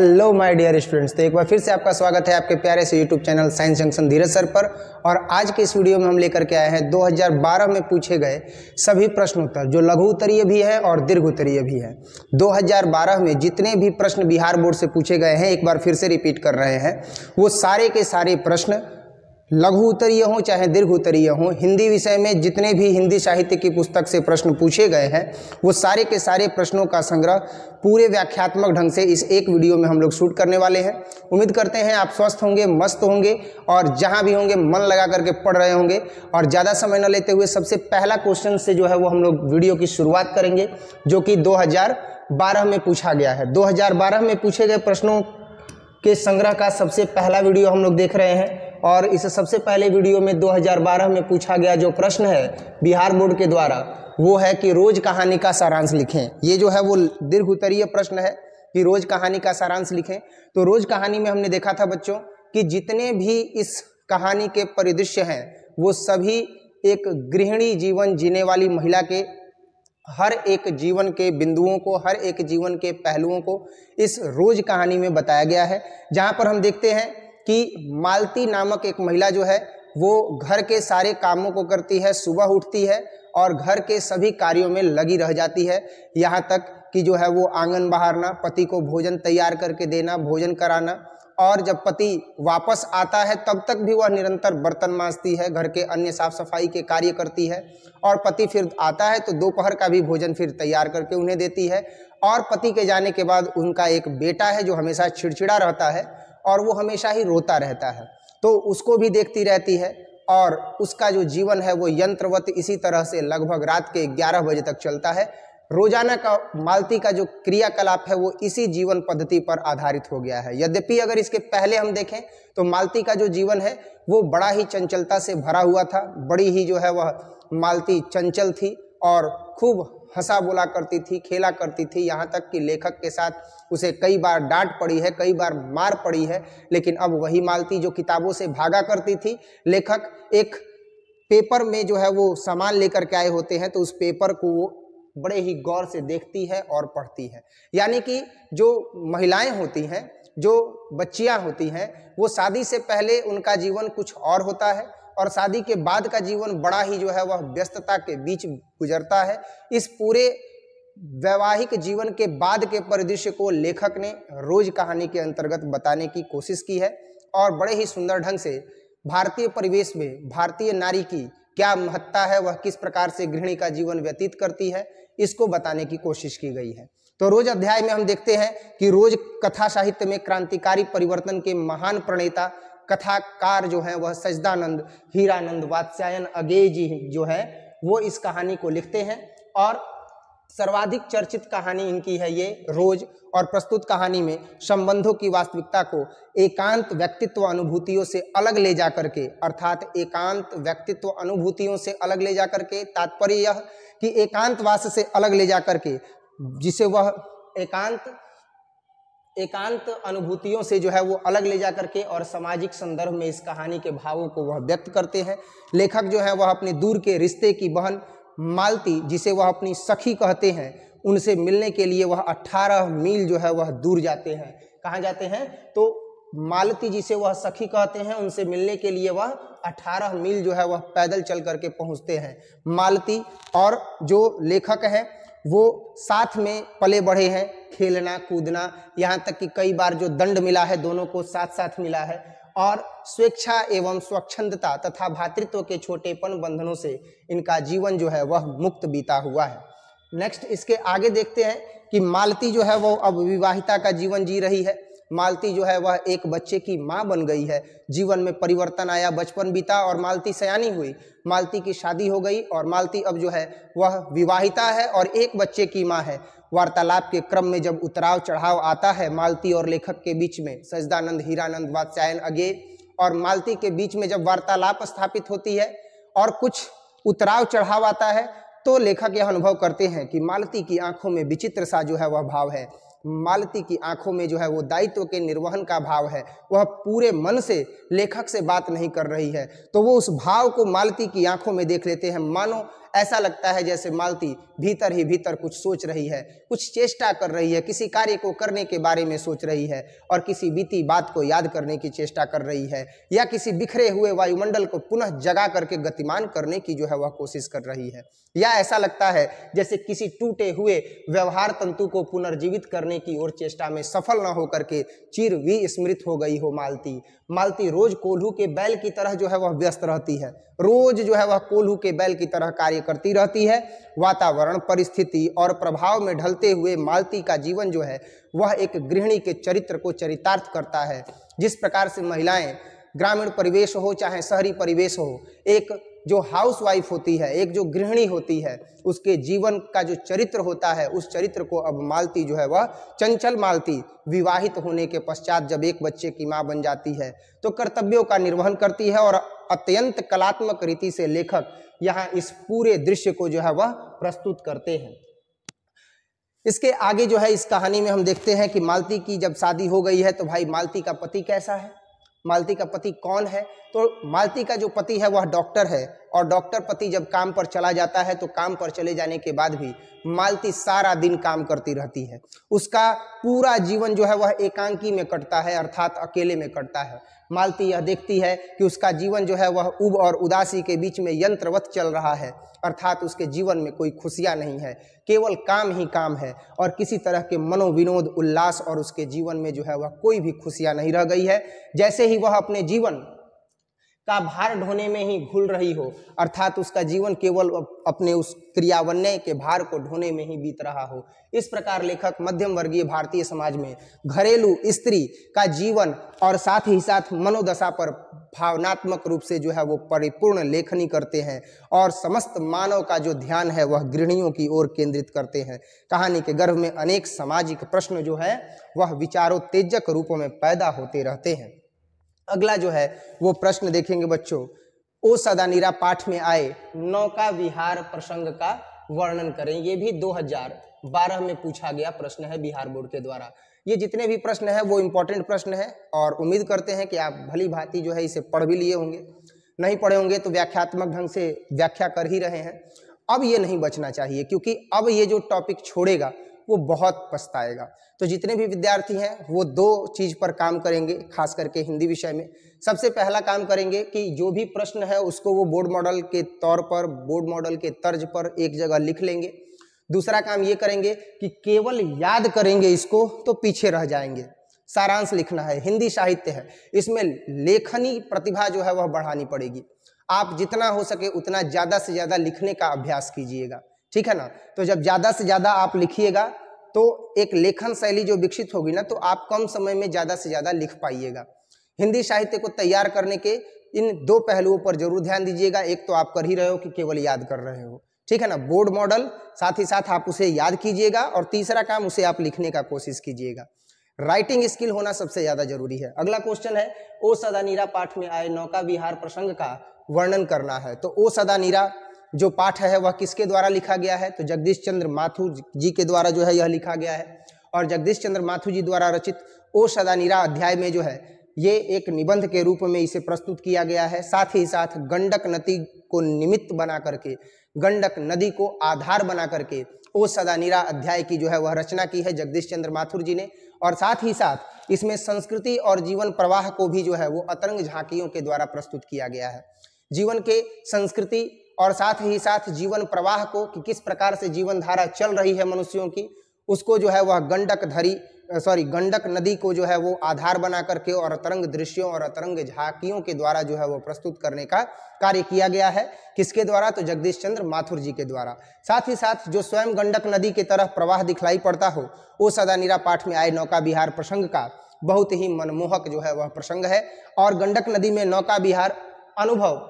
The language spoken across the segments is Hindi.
हेलो माय डियर स्टूडेंट्स तो एक बार फिर से आपका स्वागत है आपके प्यारे से YouTube channel Science Junction Dheeraj sir पर और आज के इस वीडियो में हम लेकर के आए हैं 2012 में पूछे गए सभी प्रश्न उत्तर जो लघु उत्तरीय भी है और दीर्घ उत्तरीय भी है 2012 में जितने भी प्रश्न बिहार बोर्ड से पूछे गए हैं एक बार फिर से रिपीट कर रहे हैं वो सारे के सारे प्रश्न लघु उत्तरीय हों चाहे दीर्घ उत्तरीय हों हिंदी विषय में जितने भी हिंदी साहित्य की पुस्तक से प्रश्न पूछे गए हैं वो सारे के सारे प्रश्नों का संग्रह पूरे व्याख्यात्मक ढंग से इस एक वीडियो में हम लोग शूट करने वाले हैं उम्मीद करते हैं आप स्वस्थ होंगे मस्त होंगे और जहाँ भी होंगे मन लगा करके पढ़ रहे होंगे और ज़्यादा समय न लेते हुए सबसे पहला क्वेश्चन से जो है वो हम लोग वीडियो की शुरुआत करेंगे जो कि बारह में पूछा गया है 2012 में पूछे गए प्रश्नों के संग्रह का सबसे पहला वीडियो हम लोग देख रहे हैं और इस सबसे पहले वीडियो में 2012 में पूछा गया जो प्रश्न है बिहार बोर्ड के द्वारा वो है कि रोज कहानी का सारांश लिखें ये जो है वो दीर्घ उत्तरीय प्रश्न है कि रोज कहानी का सारांश लिखें तो रोज कहानी में हमने देखा था बच्चों कि जितने भी इस कहानी के परिदृश्य हैं वो सभी एक गृहिणी जीवन जीने वाली महिला के हर एक जीवन के बिंदुओं को हर एक जीवन के पहलुओं को इस रोज कहानी में बताया गया है जहाँ पर हम देखते हैं कि मालती नामक एक महिला जो है वो घर के सारे कामों को करती है सुबह उठती है और घर के सभी कार्यों में लगी रह जाती है यहाँ तक कि जो है वो आंगन बहारना पति को भोजन तैयार करके देना भोजन कराना और जब पति वापस आता है तब तक भी वह निरंतर बर्तन मांजती है घर के अन्य साफ सफाई के कार्य करती है और पति फिर आता है तो दोपहर का भी भोजन फिर तैयार करके उन्हें देती है और पति के जाने के बाद उनका एक बेटा है जो हमेशा छिड़छिड़ा रहता है और वो हमेशा ही रोता रहता है तो उसको भी देखती रहती है और उसका जो जीवन है वो यंत्रवत इसी तरह से लगभग रात के 11 बजे तक चलता है रोजाना का मालती का जो क्रियाकलाप है वो इसी जीवन पद्धति पर आधारित हो गया है यद्यपि अगर इसके पहले हम देखें तो मालती का जो जीवन है वो बड़ा ही चंचलता से भरा हुआ था बड़ी ही जो है वह मालती चंचल थी और खूब हंसा बोला करती थी खेला करती थी यहाँ तक कि लेखक के साथ उसे कई बार डांट पड़ी है कई बार मार पड़ी है लेकिन अब वही मालती जो किताबों से भागा करती थी लेखक एक पेपर में जो है वो सामान लेकर के आए होते हैं तो उस पेपर को वो बड़े ही गौर से देखती है और पढ़ती है यानी कि जो महिलाएं होती हैं जो बच्चियां होती हैं वो शादी से पहले उनका जीवन कुछ और होता है और शादी के बाद का जीवन बड़ा ही जो है वह व्यस्तता के बीच गुजरता है इस पूरे वैवाहिक जीवन के बाद के परिदृश्य को लेखक ने रोज कहानी के अंतर्गत बताने की कोशिश की है और बड़े ही सुंदर ढंग से भारतीय परिवेश में भारतीय नारी की क्या महत्ता है वह किस प्रकार से गृहिणी का जीवन व्यतीत करती है इसको बताने की कोशिश की गई है तो रोज अध्याय में हम देखते हैं कि रोज कथा साहित्य में क्रांतिकारी परिवर्तन के महान प्रणेता कथाकार जो है वह सजदानंद हीरानंद वात्स्यायन अगे जी जो है वो इस कहानी को लिखते हैं और सर्वाधिक चर्चित कहानी इनकी है ये रोज और प्रस्तुत कहानी में संबंधों की वास्तविकता को एकांत व्यक्तित्व अनुभूतियों से अलग ले जा करके अर्थात एकांत व्यक्तित्व अनुभूतियों से अलग ले जा करके तात्पर्य यह कि एकांतवास से अलग ले जा करके जिसे वह एकांत एकांत अनुभूतियों से जो है वो अलग ले जा करके और सामाजिक संदर्भ में इस कहानी के भावों को वह व्यक्त करते हैं लेखक जो है वह अपने दूर के रिश्ते की बहन मालती जिसे वह अपनी सखी कहते हैं उनसे मिलने के लिए वह 18 मील जो है वह दूर जाते हैं कहाँ जाते हैं तो मालती जिसे वह सखी कहते हैं उनसे मिलने के लिए वह 18 मील जो है वह पैदल चल करके पहुँचते हैं मालती और जो लेखक हैं वो साथ में पले बढ़े हैं खेलना कूदना यहाँ तक कि कई बार जो दंड मिला है दोनों को साथ साथ मिला है और स्वेच्छा एवं स्वच्छंदता तथा भातृत्व के छोटेपन बंधनों से इनका जीवन जो है वह मुक्त बीता हुआ है नेक्स्ट इसके आगे देखते हैं कि मालती जो है वो अब विवाहिता का जीवन जी रही है मालती जो है वह एक बच्चे की माँ बन गई है जीवन में परिवर्तन आया बचपन बीता और मालती सयानी हुई मालती की शादी हो गई और मालती अब जो है वह विवाहिता है और एक बच्चे की माँ है वार्तालाप के क्रम में जब उतराव चढ़ाव आता है मालती और लेखक के बीच में सजदानंद हीरानंद वात्सायन अगे और मालती के बीच में जब वार्तालाप स्थापित होती है और कुछ उतराव चढ़ाव आता है तो लेखक यह अनुभव करते हैं कि मालती की आंखों में विचित्र सा जो है वह भाव है मालती की आंखों में जो है वो दायित्व के निर्वहन का भाव है वह पूरे मन से लेखक से बात नहीं कर रही है तो वो उस भाव को मालती की आंखों में देख लेते हैं मानो ऐसा लगता है जैसे मालती भीतर ही भीतर कुछ सोच रही है कुछ चेष्टा कर रही है किसी कार्य को करने के बारे में सोच रही है और किसी बीती बात को याद करने की चेष्टा कर रही है या किसी बिखरे हुए वायुमंडल को पुनः जगा करके गतिमान करने की जो है वह कोशिश कर रही है या ऐसा लगता है जैसे किसी टूटे हुए व्यवहार तंतु को पुनर्जीवित करने की ओर चेष्टा में सफल न होकर के चिर विस्मृत हो गई हो मालती मालती रोज कोल्हू के बैल की तरह जो है वह व्यस्त रहती है रोज जो है वह कोल्हू के बैल की तरह कार्य करती रहती है वातावरण परिस्थिति और प्रभाव में ढलते हुए मालती का जीवन जो है वह एक गृहिणी के चरित्र को चरितार्थ करता है जिस प्रकार से महिलाएं ग्रामीण परिवेश हो चाहे शहरी परिवेश हो एक जो हाउस वाइफ होती है एक जो गृहिणी होती है उसके जीवन का जो चरित्र होता है उस चरित्र को अब मालती जो है वह चंचल मालती विवाहित होने के पश्चात जब एक बच्चे की माँ बन जाती है तो कर्तव्यों का निर्वहन करती है और अत्यंत कलात्मक रीति से लेखक यहाँ इस पूरे दृश्य को जो है वह प्रस्तुत करते हैं इसके आगे जो है इस कहानी में हम देखते हैं कि मालती की जब शादी हो गई है तो भाई मालती का पति कैसा है मालती का पति कौन है तो मालती का जो पति है वह डॉक्टर है और डॉक्टर पति जब काम पर चला जाता है तो काम पर चले जाने के बाद भी मालती सारा दिन काम करती रहती है उसका पूरा जीवन जो है वह एकांकी में कटता है अर्थात अकेले में कटता है मालती यह देखती है कि उसका जीवन जो है वह उब और उदासी के बीच में यंत्रवत चल रहा है अर्थात उसके जीवन में कोई खुशियाँ नहीं है केवल काम ही काम है और किसी तरह के मनोविनोद उल्लास और उसके जीवन में जो है वह कोई भी खुशियाँ नहीं रह गई है जैसे ही वह अपने जीवन का भार ढोने में ही घुल रही हो अर्थात उसका जीवन केवल अपने उस क्रियावन्य के भार को ढोने में ही बीत रहा हो इस प्रकार लेखक मध्यम वर्गीय भारतीय समाज में घरेलू स्त्री का जीवन और साथ ही साथ मनोदशा पर भावनात्मक रूप से जो है वो परिपूर्ण लेखनी करते हैं और समस्त मानव का जो ध्यान है वह गृहणियों की ओर केंद्रित करते हैं कहानी के गर्भ में अनेक सामाजिक प्रश्न जो है वह विचारोत्तेजक रूपों में पैदा होते रहते हैं अगला जो है वो प्रश्न देखेंगे बच्चों ओ सदानीरा पाठ में आए नौका विहार प्रसंग का वर्णन करें ये भी 2012 में पूछा गया प्रश्न है बिहार बोर्ड के द्वारा ये जितने भी प्रश्न है वो इम्पोर्टेंट प्रश्न है और उम्मीद करते हैं कि आप भली भांति जो है इसे पढ़ भी लिए होंगे नहीं पढ़े होंगे तो व्याख्यात्मक ढंग से व्याख्या कर ही रहे हैं अब ये नहीं बचना चाहिए क्योंकि अब ये जो टॉपिक छोड़ेगा वो बहुत पछताएगा तो जितने भी विद्यार्थी हैं वो दो चीज़ पर काम करेंगे खास करके हिंदी विषय में सबसे पहला काम करेंगे कि जो भी प्रश्न है उसको वो बोर्ड मॉडल के तौर पर बोर्ड मॉडल के तर्ज पर एक जगह लिख लेंगे दूसरा काम ये करेंगे कि केवल याद करेंगे इसको तो पीछे रह जाएंगे सारांश लिखना है हिंदी साहित्य है इसमें लेखनी प्रतिभा जो है वह बढ़ानी पड़ेगी आप जितना हो सके उतना ज़्यादा से ज़्यादा लिखने का अभ्यास कीजिएगा ठीक है ना तो जब ज़्यादा से ज़्यादा आप लिखिएगा तो एक लेखन शैली जो विकसित होगी ना तो आप कम समय में ज़्यादा से ज़्यादा लिख पाइएगा हिंदी साहित्य को तैयार करने के इन दो पहलुओं पर जरूर ध्यान दीजिएगा एक तो आप कर ही रहे हो कि केवल याद कर रहे हो ठीक है ना बोर्ड मॉडल साथ ही साथ आप उसे याद कीजिएगा और तीसरा काम उसे आप लिखने का कोशिश कीजिएगा राइटिंग स्किल होना सबसे ज्यादा जरूरी है अगला क्वेश्चन है ओ सदानीरा पाठ में आए नौका विहार प्रसंग का वर्णन करना है तो ओ सदानीरा जो पाठ है वह किसके द्वारा लिखा गया है तो जगदीश चंद्र माथुर जी के द्वारा जो है यह लिखा गया है और जगदीश चंद्र माथुर जी द्वारा रचित ओ सदानीरा अध्याय में जो है ये एक निबंध के रूप में इसे प्रस्तुत किया गया है साथ ही साथ गंडक नदी को निमित्त बना करके गंडक नदी को आधार बना करके ओ सदानीरा अध्याय की जो है वह रचना की है जगदीश चंद्र माथुर जी ने और साथ ही साथ इसमें संस्कृति और जीवन प्रवाह को भी जो है वो अतरंग झांकियों के द्वारा प्रस्तुत किया गया है जीवन के संस्कृति और साथ ही साथ जीवन प्रवाह को कि किस प्रकार से जीवन धारा चल रही है मनुष्यों की उसको जो है वह गंडक धरी सॉरी गंडक नदी को जो है वो आधार बना करके और तरंग दृश्यों और तरंग झांकियों के द्वारा जो है वो प्रस्तुत करने का कार्य किया गया है किसके द्वारा तो जगदीश चंद्र माथुर जी के द्वारा साथ ही साथ जो स्वयं गंडक नदी के तरह प्रवाह दिखलाई पड़ता हो वो सदा निरा पाठ में आए नौका बिहार प्रसंग का बहुत ही मनमोहक जो है वह प्रसंग है और गंडक नदी में नौका बिहार अनुभव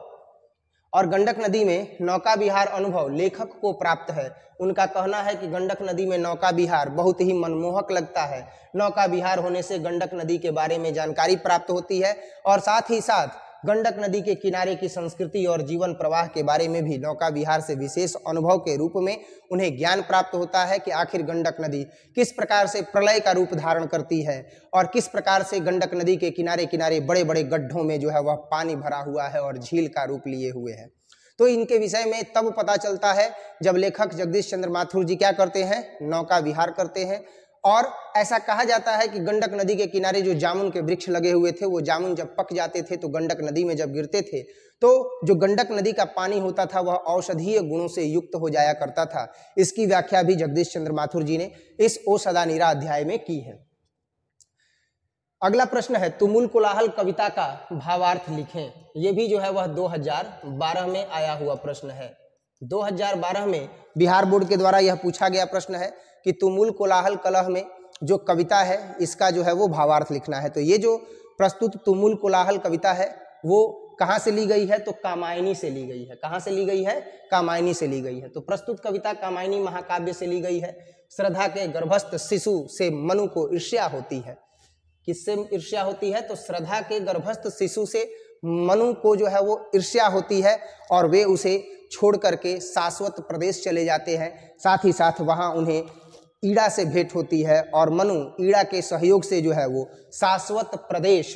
और गंडक नदी में नौका विहार अनुभव लेखक को प्राप्त है उनका कहना है कि गंडक नदी में नौका विहार बहुत ही मनमोहक लगता है नौका विहार होने से गंडक नदी के बारे में जानकारी प्राप्त होती है और साथ ही साथ गंडक नदी के किनारे की संस्कृति और जीवन प्रवाह के बारे में भी नौका विहार से विशेष अनुभव के रूप में उन्हें ज्ञान प्राप्त होता है कि आखिर गंडक नदी किस प्रकार से प्रलय का रूप धारण करती है और किस प्रकार से गंडक नदी के किनारे किनारे बड़े बड़े गड्ढों में जो है वह पानी भरा हुआ है और झील का रूप लिए हुए है तो इनके विषय में तब पता चलता है जब लेखक जगदीश चंद्र माथुर जी क्या करते हैं नौका विहार करते हैं और ऐसा कहा जाता है कि गंडक नदी के किनारे जो जामुन के वृक्ष लगे हुए थे वो जामुन जब पक जाते थे तो गंडक नदी में जब गिरते थे तो जो गंडक नदी का पानी होता था वह औषधीय गुणों से युक्त हो जाया करता था इसकी व्याख्या भी जगदीश चंद्र माथुर जी ने इस ओ निरा अध्याय में की है अगला प्रश्न है तुमुल कोलाहल कविता का भावार्थ लिखें यह भी जो है वह 2012 में आया हुआ प्रश्न है 2012 में बिहार बोर्ड के द्वारा यह पूछा गया प्रश्न है कि तुमुल कोलाहल कलह में जो कविता है इसका जो है वो भावार्थ लिखना है तो ये जो प्रस्तुत तुमुल कोलाहल कविता है वो कहाँ से ली गई है तो कामायनी से ली गई है कहाँ से ली गई है कामायनी से ली गई है तो प्रस्तुत कविता कामायनी महाकाव्य से ली गई है श्रद्धा के गर्भस्थ शिशु से मनु को ईर्ष्या होती है किससे ईर्ष्या होती है तो श्रद्धा के गर्भस्थ शिशु से मनु को जो है वो ईर्ष्या होती है और वे उसे छोड़ करके शाश्वत प्रदेश चले जाते हैं साथ ही साथ वहाँ उन्हें ईड़ा से भेंट होती है और मनु ईड़ा के सहयोग से जो है वो शाश्वत प्रदेश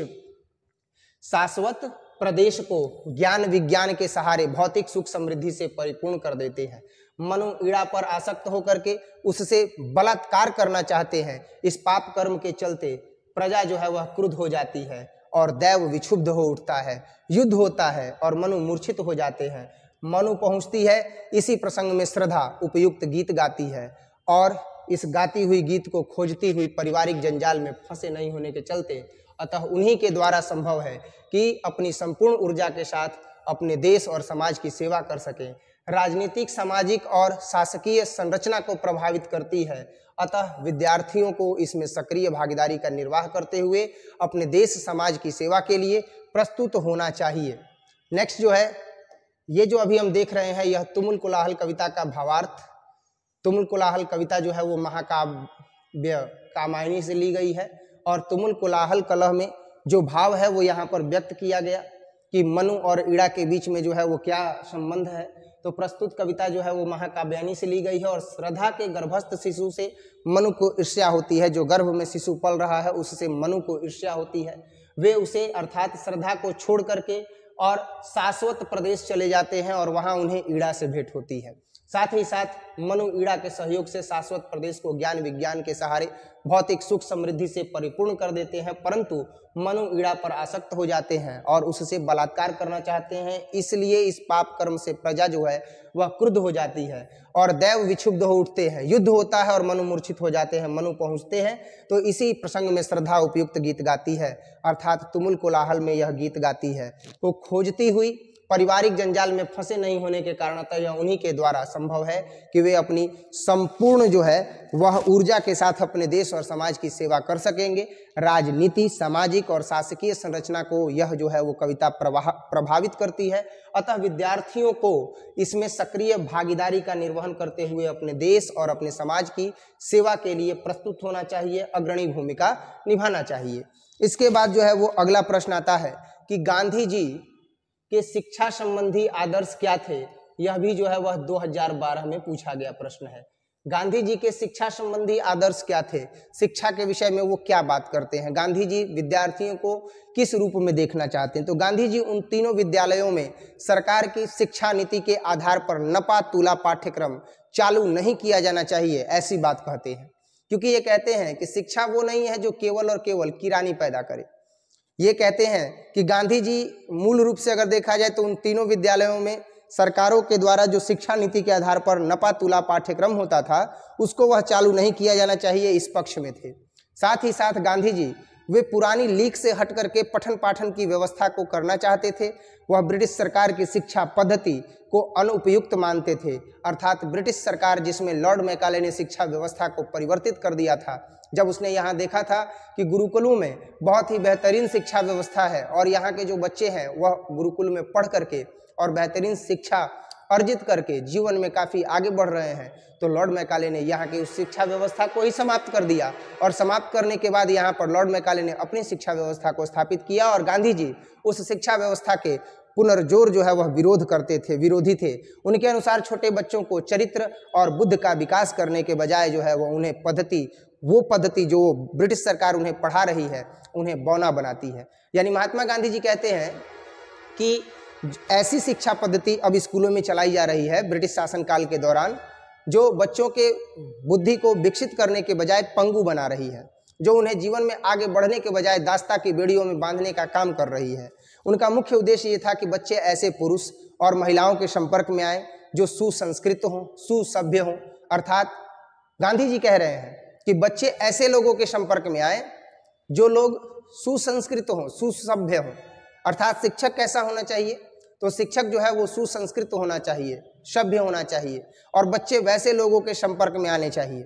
शाश्वत प्रदेश को ज्ञान विज्ञान के सहारे भौतिक सुख समृद्धि से परिपूर्ण कर देते हैं मनु ईड़ा पर आसक्त होकर के उससे बलात्कार करना चाहते हैं इस पाप कर्म के चलते प्रजा जो है वह क्रुद्ध हो जाती है और दैव विक्षुब्ध हो उठता है युद्ध होता है और मनु मूर्छित हो जाते हैं मनु पहुंचती है इसी प्रसंग में श्रद्धा उपयुक्त गीत गाती है और इस गाती हुई गीत को खोजती हुई पारिवारिक जंजाल में फंसे नहीं होने के चलते अतः उन्हीं के द्वारा संभव है कि अपनी संपूर्ण ऊर्जा के साथ अपने देश और समाज की सेवा कर सकें राजनीतिक सामाजिक और शासकीय संरचना को प्रभावित करती है अतः विद्यार्थियों को इसमें सक्रिय भागीदारी का निर्वाह करते हुए अपने देश समाज की सेवा के लिए प्रस्तुत होना चाहिए नेक्स्ट जो है ये जो अभी हम देख रहे हैं यह तुमुल कोलाहल कविता का भावार्थ तुमुल कोलाहल कविता जो है वो महाकाव्य कामायनी से ली गई है और तुमुल कोलाहल कलह में जो भाव है वो यहाँ पर व्यक्त किया गया कि मनु और ईड़ा के बीच में जो है वो क्या संबंध है तो प्रस्तुत कविता जो है वो महाकाव्यानी से ली गई है और श्रद्धा के गर्भस्थ शिशु से मनु को ईर्ष्या होती है जो गर्भ में शिशु पल रहा है उससे मनु को ईर्ष्या होती है वे उसे अर्थात श्रद्धा को छोड़ करके और शाश्वत प्रदेश चले जाते हैं और वहाँ उन्हें ईड़ा से भेंट होती है साथ ही साथ मनु ईड़ा के सहयोग से शाश्वत प्रदेश को ज्ञान विज्ञान के सहारे भौतिक सुख समृद्धि से परिपूर्ण कर देते हैं परंतु मनु ईड़ा पर आसक्त हो जाते हैं और उससे बलात्कार करना चाहते हैं इसलिए इस पाप कर्म से प्रजा जो है वह क्रुद्ध हो जाती है और दैव विक्षुब्ध हो उठते हैं युद्ध होता है और मनु मूर्छित हो जाते हैं मनु पहुँचते हैं तो इसी प्रसंग में श्रद्धा उपयुक्त गीत गाती है अर्थात तुमुल कोलाहल में यह गीत गाती है वो तो खोजती हुई पारिवारिक जंजाल में फंसे नहीं होने के कारणतः यह उन्हीं के द्वारा संभव है कि वे अपनी संपूर्ण जो है वह ऊर्जा के साथ अपने देश और समाज की सेवा कर सकेंगे राजनीति सामाजिक और शासकीय संरचना को यह जो है वो कविता प्रभावित करती है अतः विद्यार्थियों को इसमें सक्रिय भागीदारी का निर्वहन करते हुए अपने देश और अपने समाज की सेवा के लिए प्रस्तुत होना चाहिए अग्रणी भूमिका निभाना चाहिए इसके बाद जो है वो अगला प्रश्न आता है कि गांधी जी के शिक्षा संबंधी आदर्श क्या थे यह भी जो है वह 2012 में पूछा गया प्रश्न है गांधी जी के शिक्षा संबंधी आदर्श क्या थे शिक्षा के विषय में वो क्या बात करते हैं गांधी जी विद्यार्थियों को किस रूप में देखना चाहते हैं तो गांधी जी उन तीनों विद्यालयों में सरकार की शिक्षा नीति के आधार पर नपा तुला पाठ्यक्रम चालू नहीं किया जाना चाहिए ऐसी बात कहते हैं क्योंकि ये कहते हैं कि शिक्षा वो नहीं है जो केवल और केवल किरानी पैदा करे ये कहते हैं कि गांधी जी मूल रूप से अगर देखा जाए तो उन तीनों विद्यालयों में सरकारों के द्वारा जो शिक्षा नीति के आधार पर नपा तुला पाठ्यक्रम होता था उसको वह चालू नहीं किया जाना चाहिए इस पक्ष में थे साथ ही साथ गांधी जी वे पुरानी लीक से हट करके पठन पाठन की व्यवस्था को करना चाहते थे वह ब्रिटिश सरकार की शिक्षा पद्धति को अनुपयुक्त मानते थे अर्थात ब्रिटिश सरकार जिसमें लॉर्ड मैकाले ने शिक्षा व्यवस्था को परिवर्तित कर दिया था जब उसने यहाँ देखा था कि गुरुकुलों में बहुत ही बेहतरीन शिक्षा व्यवस्था है और यहाँ के जो बच्चे हैं वह गुरुकुल में पढ़ करके और बेहतरीन शिक्षा अर्जित करके जीवन में काफ़ी आगे बढ़ रहे हैं तो लॉर्ड मैकाले ने यहाँ की उस शिक्षा व्यवस्था को ही समाप्त कर दिया और समाप्त करने के बाद यहाँ पर लॉर्ड मैकाले ने अपनी शिक्षा व्यवस्था को स्थापित किया और गांधी जी उस शिक्षा व्यवस्था के पुनर्जोर जो है वह विरोध करते थे विरोधी थे उनके अनुसार छोटे बच्चों को चरित्र और बुद्ध का विकास करने के बजाय जो है वह उन्हें पद्धति वो पद्धति जो ब्रिटिश सरकार उन्हें पढ़ा रही है उन्हें बौना बनाती है यानी महात्मा गांधी जी कहते हैं कि ऐसी शिक्षा पद्धति अब स्कूलों में चलाई जा रही है ब्रिटिश शासनकाल के दौरान जो बच्चों के बुद्धि को विकसित करने के बजाय पंगु बना रही है जो उन्हें जीवन में आगे बढ़ने के बजाय दास्ता की बेड़ियों में बांधने का काम कर रही है उनका मुख्य उद्देश्य ये था कि बच्चे ऐसे पुरुष और महिलाओं के संपर्क में आए जो सुसंस्कृत हों सुसभ्य हों अर्थात गांधी जी कह रहे हैं कि बच्चे ऐसे लोगों के संपर्क में आए जो लोग सुसंस्कृत हों सुसभ्य हों अर्थात शिक्षक कैसा होना चाहिए तो शिक्षक जो है वो सुसंस्कृत होना चाहिए सभ्य होना चाहिए और बच्चे वैसे लोगों के संपर्क में आने चाहिए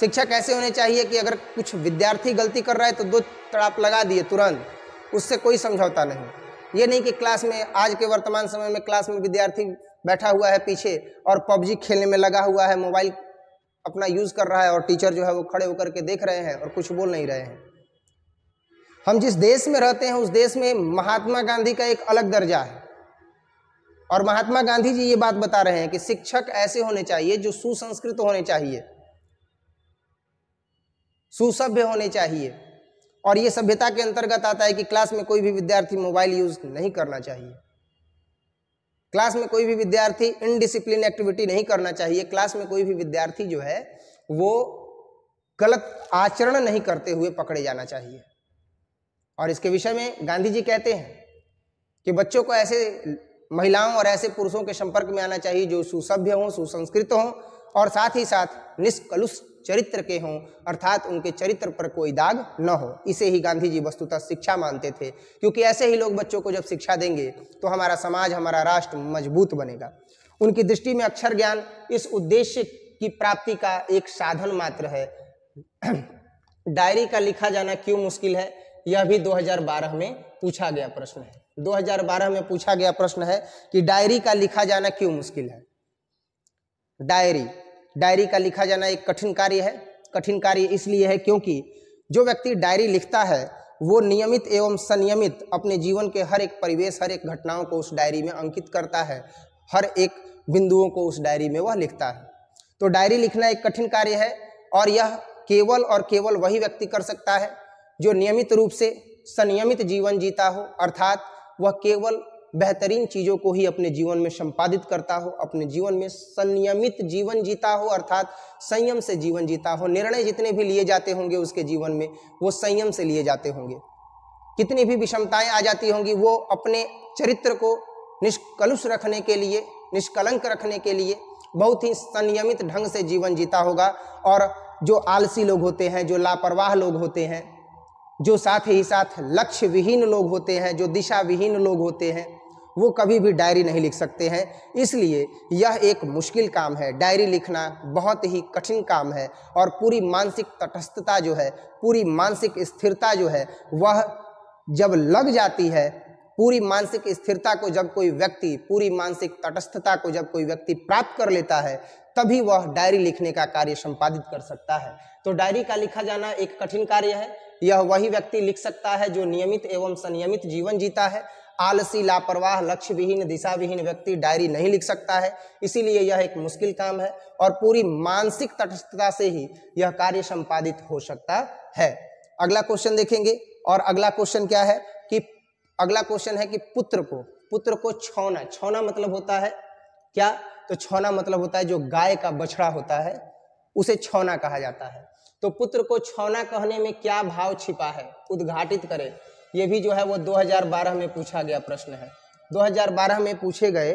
शिक्षक ऐसे होने चाहिए कि अगर कुछ विद्यार्थी गलती कर रहा है तो दो तड़ाप लगा दिए तुरंत उससे कोई समझौता नहीं ये नहीं कि क्लास में आज के वर्तमान समय में क्लास में विद्यार्थी बैठा हुआ है पीछे और पबजी खेलने में लगा हुआ है मोबाइल अपना यूज़ कर रहा है और टीचर जो है वो खड़े होकर के देख रहे हैं और कुछ बोल नहीं रहे हैं हम जिस देश में रहते हैं उस देश में महात्मा गांधी का एक अलग दर्जा है और महात्मा गांधी जी ये बात बता रहे हैं कि शिक्षक ऐसे होने चाहिए जो सुसंस्कृत होने चाहिए सुसभ्य होने चाहिए और ये सभ्यता के अंतर्गत आता है कि क्लास में कोई भी विद्यार्थी मोबाइल यूज़ नहीं करना चाहिए क्लास में कोई भी विद्यार्थी इनडिसिप्लिन एक्टिविटी नहीं करना चाहिए क्लास में कोई भी विद्यार्थी जो है वो गलत आचरण नहीं करते हुए पकड़े जाना चाहिए और इसके विषय में गांधी जी कहते हैं कि बच्चों को ऐसे महिलाओं और ऐसे पुरुषों के संपर्क में आना चाहिए जो सुसभ्य हों सुसंस्कृत हों और साथ ही साथ निष्कलुष चरित्र के हों अर्थात उनके चरित्र पर कोई दाग न हो इसे ही गांधी जी वस्तुतः शिक्षा मानते थे क्योंकि ऐसे ही लोग बच्चों को जब शिक्षा देंगे तो हमारा समाज हमारा राष्ट्र मजबूत बनेगा उनकी दृष्टि में अक्षर ज्ञान इस उद्देश्य की प्राप्ति का एक साधन मात्र है डायरी का लिखा जाना क्यों मुश्किल है यह भी 2012 में पूछा गया प्रश्न है 2012 में पूछा गया प्रश्न है कि डायरी का लिखा जाना क्यों मुश्किल है डायरी डायरी का लिखा जाना एक कठिन कार्य है कठिन कार्य इसलिए है क्योंकि जो व्यक्ति डायरी लिखता है वो नियमित एवं संयमित अपने जीवन के हर एक परिवेश हर एक घटनाओं को उस डायरी में अंकित करता है हर एक बिंदुओं को उस डायरी में वह लिखता है तो डायरी लिखना एक कठिन कार्य है और यह केवल और केवल वही व्यक्ति कर सकता है जो नियमित रूप से संयमित जीवन जीता हो अर्थात वह केवल बेहतरीन चीज़ों को ही अपने जीवन में संपादित करता हो अपने जीवन में संयमित जीवन जीता हो अर्थात संयम से जीवन जीता हो निर्णय जितने भी लिए जाते होंगे उसके जीवन में वो संयम से लिए जाते होंगे कितनी भी विषमताएं आ जाती होंगी वो अपने चरित्र को निष्कलुष रखने के लिए निष्कलंक रखने के लिए बहुत ही संयमित ढंग से जीवन जीता होगा और जो आलसी लोग होते हैं जो लापरवाह लोग होते हैं जो साथ ही साथ लक्ष्य विहीन लोग होते हैं जो दिशा विहीन लोग होते हैं वो कभी भी डायरी नहीं लिख सकते हैं इसलिए यह एक मुश्किल काम है डायरी लिखना बहुत ही कठिन काम है और पूरी मानसिक तटस्थता जो है पूरी मानसिक स्थिरता जो है वह जब लग जाती है पूरी मानसिक स्थिरता को जब कोई व्यक्ति पूरी मानसिक तटस्थता को जब कोई व्यक्ति प्राप्त कर लेता है तभी वह डायरी लिखने का कार्य संपादित कर सकता है तो डायरी का लिखा जाना एक कठिन कार्य है यह वही व्यक्ति लिख सकता है जो नियमित एवं संयमित जीवन जीता है आलसी लापरवाह लक्ष्य विहीन दिशा विहीन व्यक्ति डायरी नहीं लिख सकता है इसीलिए यह एक मुश्किल काम है और पूरी मानसिक तटस्थता से ही यह कार्य संपादित हो सकता है अगला क्वेश्चन देखेंगे और अगला क्वेश्चन क्या है कि अगला क्वेश्चन है कि पुत्र को पुत्र को छौना छौना मतलब होता है क्या तो छौना मतलब होता है जो गाय का बछड़ा होता है उसे छौना कहा जाता है तो पुत्र को छौना कहने में क्या भाव छिपा है उद्घाटित करें ये भी जो है वो 2012 में पूछा गया प्रश्न है 2012 में पूछे गए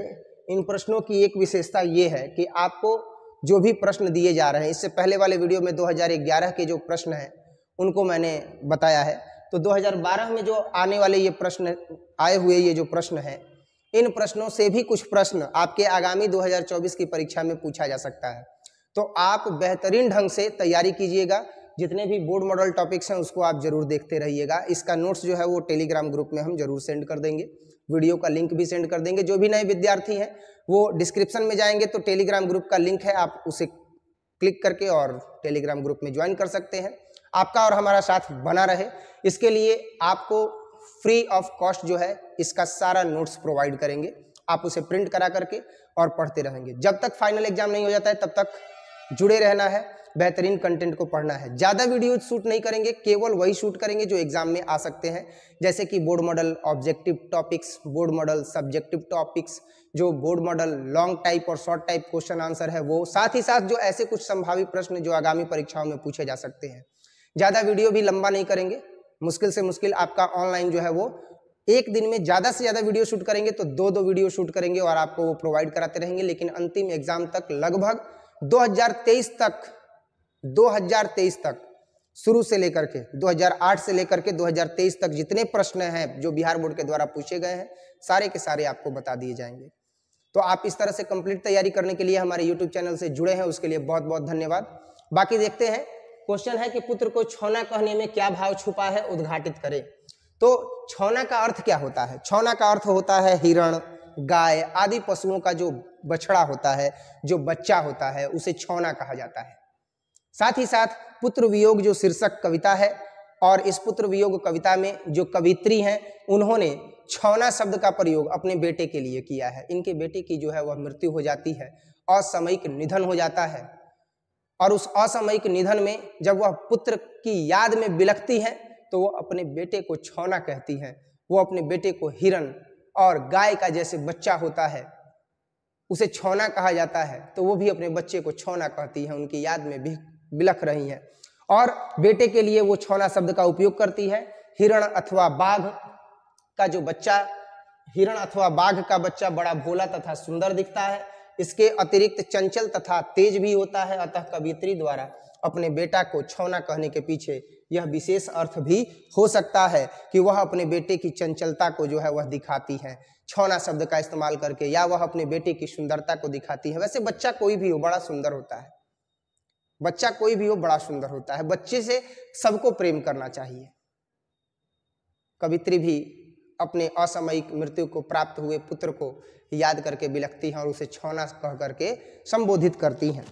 इन प्रश्नों की एक विशेषता ये है कि आपको जो भी प्रश्न दिए जा रहे हैं इससे पहले वाले वीडियो में 2011 के जो प्रश्न हैं उनको मैंने बताया है तो 2012 में जो आने वाले ये प्रश्न आए हुए ये जो प्रश्न हैं इन प्रश्नों से भी कुछ प्रश्न आपके आगामी 2024 की परीक्षा में पूछा जा सकता है तो आप बेहतरीन ढंग से तैयारी कीजिएगा जितने भी बोर्ड मॉडल टॉपिक्स हैं उसको आप जरूर देखते रहिएगा इसका नोट्स जो है वो टेलीग्राम ग्रुप में हम जरूर सेंड कर देंगे वीडियो का लिंक भी सेंड कर देंगे जो भी नए विद्यार्थी हैं वो डिस्क्रिप्शन में जाएंगे तो टेलीग्राम ग्रुप का लिंक है आप उसे क्लिक करके और टेलीग्राम ग्रुप में ज्वाइन कर सकते हैं आपका और हमारा साथ बना रहे इसके लिए आपको फ्री ऑफ कॉस्ट जो है इसका सारा नोट्स प्रोवाइड करेंगे आप उसे प्रिंट करा करके और पढ़ते रहेंगे जब तक फाइनल एग्जाम नहीं हो जाता है तब तक जुड़े रहना है बेहतरीन कंटेंट को पढ़ना है ज़्यादा वीडियो शूट नहीं करेंगे केवल वही शूट करेंगे जो एग्जाम में आ सकते हैं जैसे कि board model objective topics board model subjective topics जो बोर्ड मॉडल लॉन्ग टाइप और शॉर्ट टाइप क्वेश्चन आंसर है वो साथ ही साथ जो ऐसे कुछ संभावित प्रश्न जो आगामी परीक्षाओं में पूछे जा सकते हैं ज़्यादा वीडियो भी लंबा नहीं करेंगे मुश्किल से मुश्किल आपका ऑनलाइन जो है वो एक दिन में ज़्यादा से ज़्यादा वीडियो शूट करेंगे तो दो दो वीडियो शूट करेंगे और आपको वो प्रोवाइड कराते रहेंगे लेकिन अंतिम एग्जाम तक लगभग 2023 तक 2023 तक शुरू से लेकर के 2008 से लेकर के 2023 तक जितने प्रश्न हैं जो बिहार बोर्ड के द्वारा पूछे गए हैं सारे के सारे आपको बता दिए जाएंगे तो आप इस तरह से कंप्लीट तैयारी करने के लिए हमारे यूट्यूब चैनल से जुड़े हैं उसके लिए बहुत बहुत धन्यवाद बाकी देखते हैं क्वेश्चन है कि पुत्र को छौना कहने में क्या भाव छुपा है उद्घाटित करें तो छौना का अर्थ क्या होता है छौना का अर्थ होता है हिरण गाय आदि पशुओं का जो बछड़ा होता है जो बच्चा होता है उसे छौना कहा जाता है साथ ही साथ पुत्र वियोग जो शीर्षक कविता है और इस पुत्र वियोग कविता में जो कवित्री हैं उन्होंने छौना शब्द का प्रयोग अपने बेटे के लिए किया है इनके बेटे की जो है वह मृत्यु हो जाती है असामयिक निधन हो जाता है और उस असामयिक निधन में जब वह पुत्र की याद में बिलखती है तो वह अपने बेटे को छौना कहती है वो अपने बेटे को हिरण और गाय का जैसे बच्चा होता है उसे छौना कहा जाता है तो वो भी अपने बच्चे को छौना कहती है उनकी याद में भी बिलख रही हैं और बेटे के लिए वो छौना शब्द का उपयोग करती है हिरण अथवा बाघ का जो बच्चा हिरण अथवा बाघ का बच्चा बड़ा भोला तथा सुंदर दिखता है इसके अतिरिक्त चंचल तथा तेज भी होता है अतः कवियत्री द्वारा अपने बेटा को छौना कहने के पीछे यह विशेष अर्थ भी हो सकता है कि वह अपने बेटे की चंचलता को जो है वह दिखाती है छौना शब्द का इस्तेमाल करके या वह अपने बेटे की सुंदरता को दिखाती है वैसे बच्चा कोई भी हो बड़ा सुंदर होता है बच्चा कोई भी हो बड़ा सुंदर होता है बच्चे से सबको प्रेम करना चाहिए कवित्री भी अपने असामयिक मृत्यु को प्राप्त हुए पुत्र को याद करके बिलखती हैं और उसे छौना कह करके संबोधित करती हैं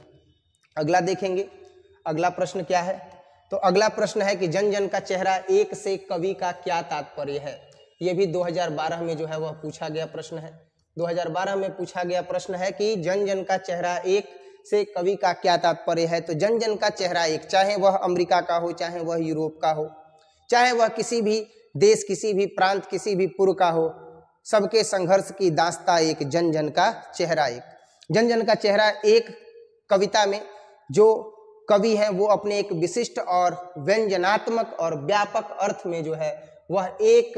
अगला देखेंगे अगला प्रश्न क्या है तो अगला प्रश्न है कि जन जन का चेहरा एक से कवि का क्या तात्पर्य है यह भी 2012 में जो है वह पूछा गया प्रश्न है 2012 में पूछा गया प्रश्न है कि जन जन का चेहरा एक से कवि का क्या तात्पर्य है तो जन जन का चेहरा एक चाहे वह अमेरिका का हो चाहे वह यूरोप का हो चाहे वह किसी भी देश किसी भी प्रांत किसी भी पुर का हो सबके संघर्ष की दास्ता एक जन जन का चेहरा एक जन जन का चेहरा एक कविता में जो कवि हैं वो अपने एक विशिष्ट और व्यंजनात्मक और व्यापक अर्थ में जो है वह एक